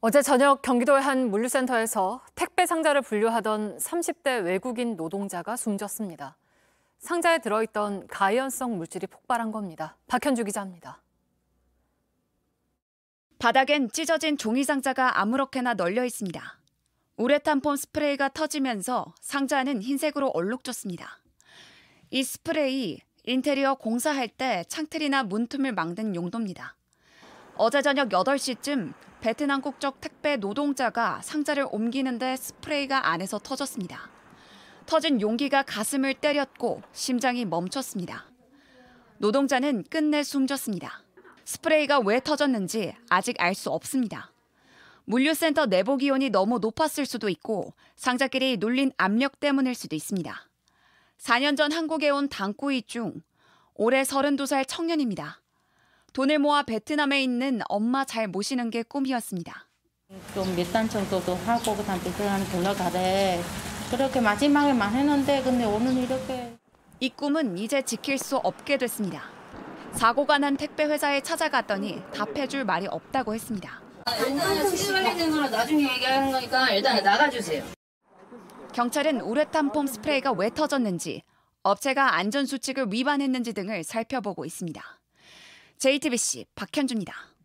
어제 저녁 경기도의 한 물류센터에서 택배 상자를 분류하던 30대 외국인 노동자가 숨졌습니다. 상자에 들어있던 가연성 물질이 폭발한 겁니다. 박현주 기자입니다. 바닥엔 찢어진 종이 상자가 아무렇게나 널려 있습니다. 우레탄폼 스프레이가 터지면서 상자는 흰색으로 얼룩졌습니다. 이 스프레이 인테리어 공사할 때 창틀이나 문틈을 막는 용도입니다. 어제 저녁 8시쯤 베트남 국적 택배 노동자가 상자를 옮기는데 스프레이가 안에서 터졌습니다. 터진 용기가 가슴을 때렸고 심장이 멈췄습니다. 노동자는 끝내 숨졌습니다. 스프레이가 왜 터졌는지 아직 알 수 없습니다. 물류센터 내부 기온이 너무 높았을 수도 있고 상자끼리 눌린 압력 때문일 수도 있습니다. 4년 전 한국에 온 당꾸이 중 올해 32살 청년입니다. 돈을 모아 베트남에 있는 엄마 잘 모시는 게 꿈이었습니다. 좀 밑단 정도도 하고 그다음 베트남 들러가래 그렇게 마지막에만 했는데 근데 오늘 이렇게 이 꿈은 이제 지킬 수 없게 됐습니다. 사고가 난 택배 회사에 찾아갔더니 답해줄 말이 없다고 했습니다. 경찰은 우레탄 폼 스프레이가 왜 터졌는지, 업체가 안전 수칙을 위반했는지 등을 살펴보고 있습니다. JTBC 박현주입니다.